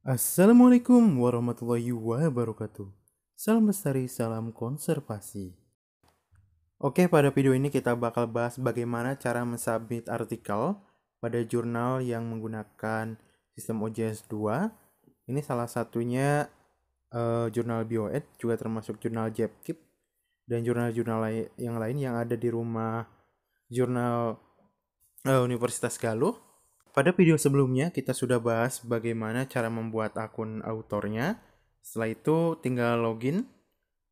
Assalamualaikum warahmatullahi wabarakatuh. Salam lestari, salam konservasi. Oke, pada video ini kita bakal bahas bagaimana cara mensubmit artikel pada jurnal yang menggunakan sistem OJS 2. Ini salah satunya uh, jurnal BioEd, juga termasuk jurnal JabKeep dan jurnal-jurnal yang lain yang ada di rumah jurnal uh, Universitas Galuh pada video sebelumnya kita sudah bahas bagaimana cara membuat akun autornya. Setelah itu tinggal login.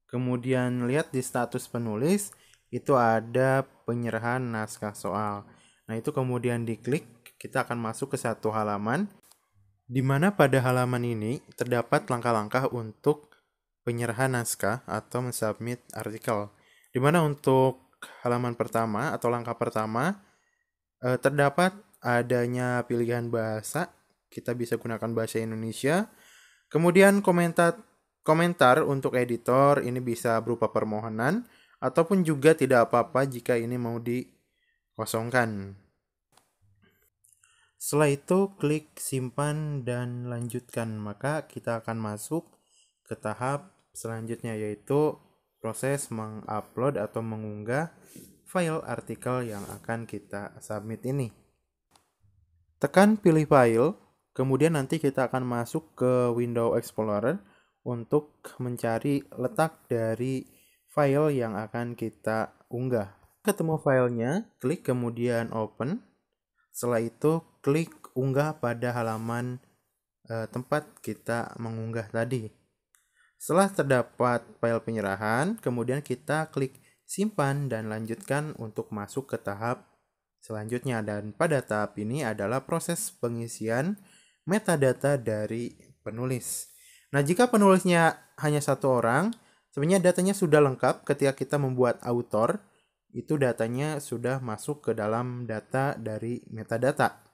Kemudian lihat di status penulis itu ada penyerahan naskah soal. Nah, itu kemudian diklik, kita akan masuk ke satu halaman di mana pada halaman ini terdapat langkah-langkah untuk penyerahan naskah atau mensubmit artikel. Di mana untuk halaman pertama atau langkah pertama eh, terdapat adanya pilihan bahasa, kita bisa gunakan bahasa Indonesia. Kemudian komentar komentar untuk editor ini bisa berupa permohonan ataupun juga tidak apa-apa jika ini mau dikosongkan. Setelah itu klik simpan dan lanjutkan, maka kita akan masuk ke tahap selanjutnya yaitu proses mengupload atau mengunggah file artikel yang akan kita submit ini. Tekan pilih file, kemudian nanti kita akan masuk ke window explorer untuk mencari letak dari file yang akan kita unggah. Ketemu filenya, klik kemudian open. Setelah itu klik unggah pada halaman eh, tempat kita mengunggah tadi. Setelah terdapat file penyerahan, kemudian kita klik simpan dan lanjutkan untuk masuk ke tahap selanjutnya. Dan pada tahap ini adalah proses pengisian metadata dari penulis. Nah, jika penulisnya hanya satu orang, sebenarnya datanya sudah lengkap ketika kita membuat autor, itu datanya sudah masuk ke dalam data dari metadata.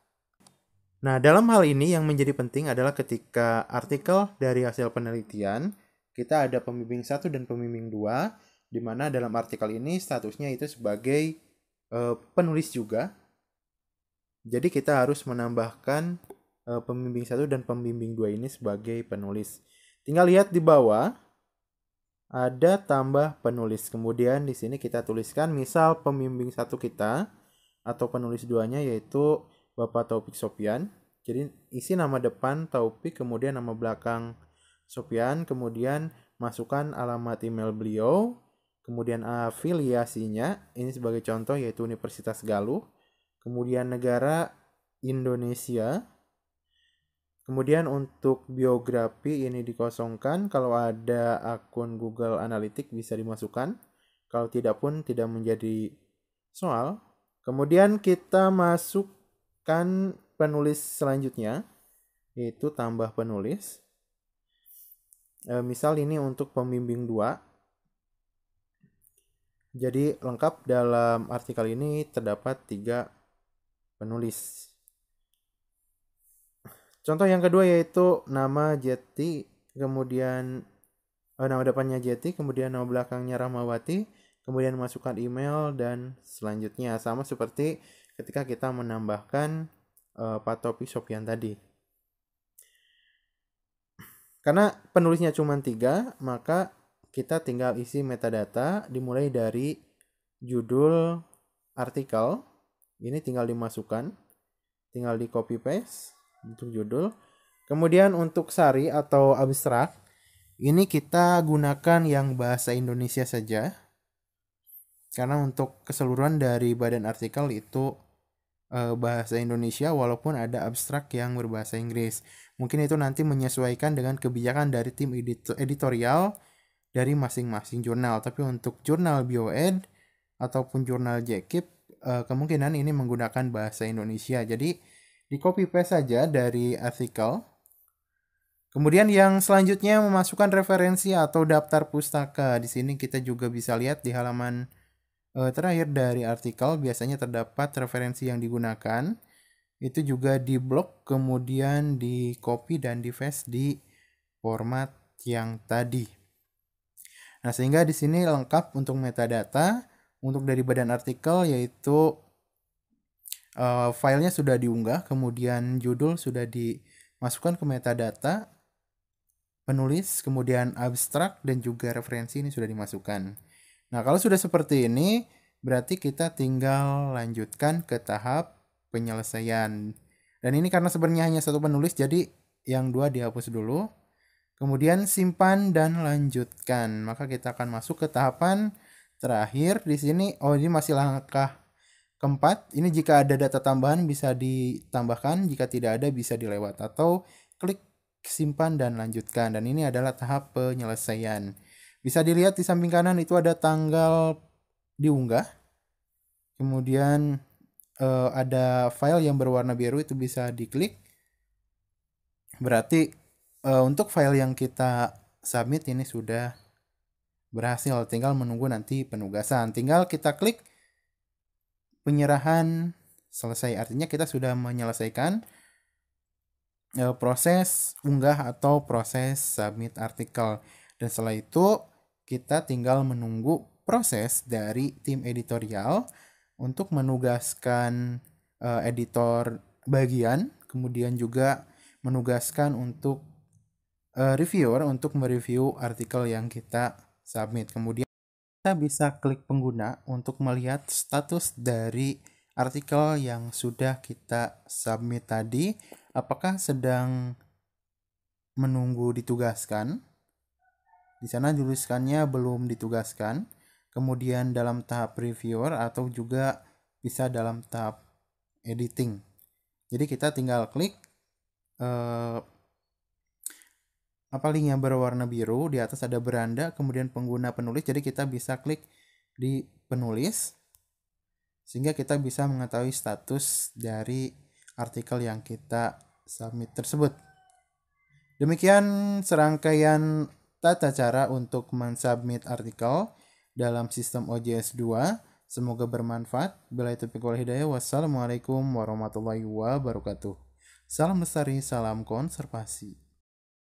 Nah, dalam hal ini yang menjadi penting adalah ketika artikel dari hasil penelitian, kita ada pembimbing 1 dan pembimbing 2, di mana dalam artikel ini statusnya itu sebagai e, penulis juga. Jadi kita harus menambahkan e, pembimbing satu dan pembimbing dua ini sebagai penulis. Tinggal lihat di bawah ada tambah penulis. Kemudian di sini kita tuliskan misal pembimbing satu kita atau penulis duanya yaitu Bapak Taufik Sopian. Jadi isi nama depan Taufik, kemudian nama belakang Sopian, kemudian masukkan alamat email beliau, kemudian afiliasinya ini sebagai contoh yaitu Universitas Galuh, kemudian negara Indonesia, kemudian untuk biografi ini dikosongkan kalau ada akun Google Analytics bisa dimasukkan, kalau tidak pun tidak menjadi soal. Kemudian kita masukkan penulis selanjutnya yaitu tambah penulis. E, misal ini untuk pembimbing 2 jadi lengkap dalam artikel ini terdapat tiga penulis. Contoh yang kedua yaitu nama Jeti, kemudian oh, nama depannya Jeti, kemudian nama belakangnya Rahmawati, kemudian masukkan email dan selanjutnya sama seperti ketika kita menambahkan uh, Pak Topi Sofian tadi. Karena penulisnya cuma tiga, maka kita tinggal isi metadata dimulai dari judul artikel. Ini tinggal dimasukkan, tinggal di copy paste untuk judul. Kemudian untuk sari atau abstrak, ini kita gunakan yang bahasa Indonesia saja. Karena untuk keseluruhan dari badan artikel itu eh, bahasa Indonesia walaupun ada abstrak yang berbahasa Inggris. Mungkin itu nanti menyesuaikan dengan kebijakan dari tim editorial dari masing-masing jurnal. Tapi untuk jurnal bioed ataupun jurnal JKIP, eh, kemungkinan ini menggunakan bahasa Indonesia. Jadi di copy paste saja dari artikel. Kemudian yang selanjutnya memasukkan referensi atau daftar pustaka. Di sini kita juga bisa lihat di halaman eh, terakhir dari artikel biasanya terdapat referensi yang digunakan. Itu juga di blok, kemudian di copy dan di paste di format yang tadi. Nah, sehingga di sini lengkap untuk metadata untuk dari badan artikel yaitu uh, filenya sudah diunggah, kemudian judul sudah dimasukkan ke metadata, penulis, kemudian abstrak dan juga referensi ini sudah dimasukkan. Nah, kalau sudah seperti ini, berarti kita tinggal lanjutkan ke tahap penyelesaian. Dan ini karena sebenarnya hanya satu penulis, jadi yang dua dihapus dulu. Kemudian simpan dan lanjutkan. Maka kita akan masuk ke tahapan terakhir di sini. Oh, ini masih langkah keempat. Ini jika ada data tambahan bisa ditambahkan, jika tidak ada bisa dilewat atau klik simpan dan lanjutkan. Dan ini adalah tahap penyelesaian. Bisa dilihat di samping kanan itu ada tanggal diunggah. Kemudian eh, ada file yang berwarna biru itu bisa diklik. Berarti uh, untuk file yang kita submit ini sudah berhasil tinggal menunggu nanti penugasan tinggal kita klik penyerahan selesai artinya kita sudah menyelesaikan uh, proses unggah atau proses submit artikel dan setelah itu kita tinggal menunggu proses dari tim editorial untuk menugaskan uh, editor bagian kemudian juga menugaskan untuk uh, eh, reviewer untuk mereview artikel yang kita submit. Kemudian kita bisa klik pengguna untuk melihat status dari artikel yang sudah kita submit tadi. Apakah sedang menunggu ditugaskan? Di sana juliskannya belum ditugaskan. Kemudian dalam tahap reviewer atau juga bisa dalam tahap editing. Jadi kita tinggal klik eh, apa link yang berwarna biru di atas ada beranda kemudian pengguna penulis jadi kita bisa klik di penulis sehingga kita bisa mengetahui status dari artikel yang kita submit tersebut demikian serangkaian tata cara untuk mensubmit artikel dalam sistem OJS 2 semoga bermanfaat bila itu pikul hidayah wassalamualaikum warahmatullahi wabarakatuh salam lestari salam konservasi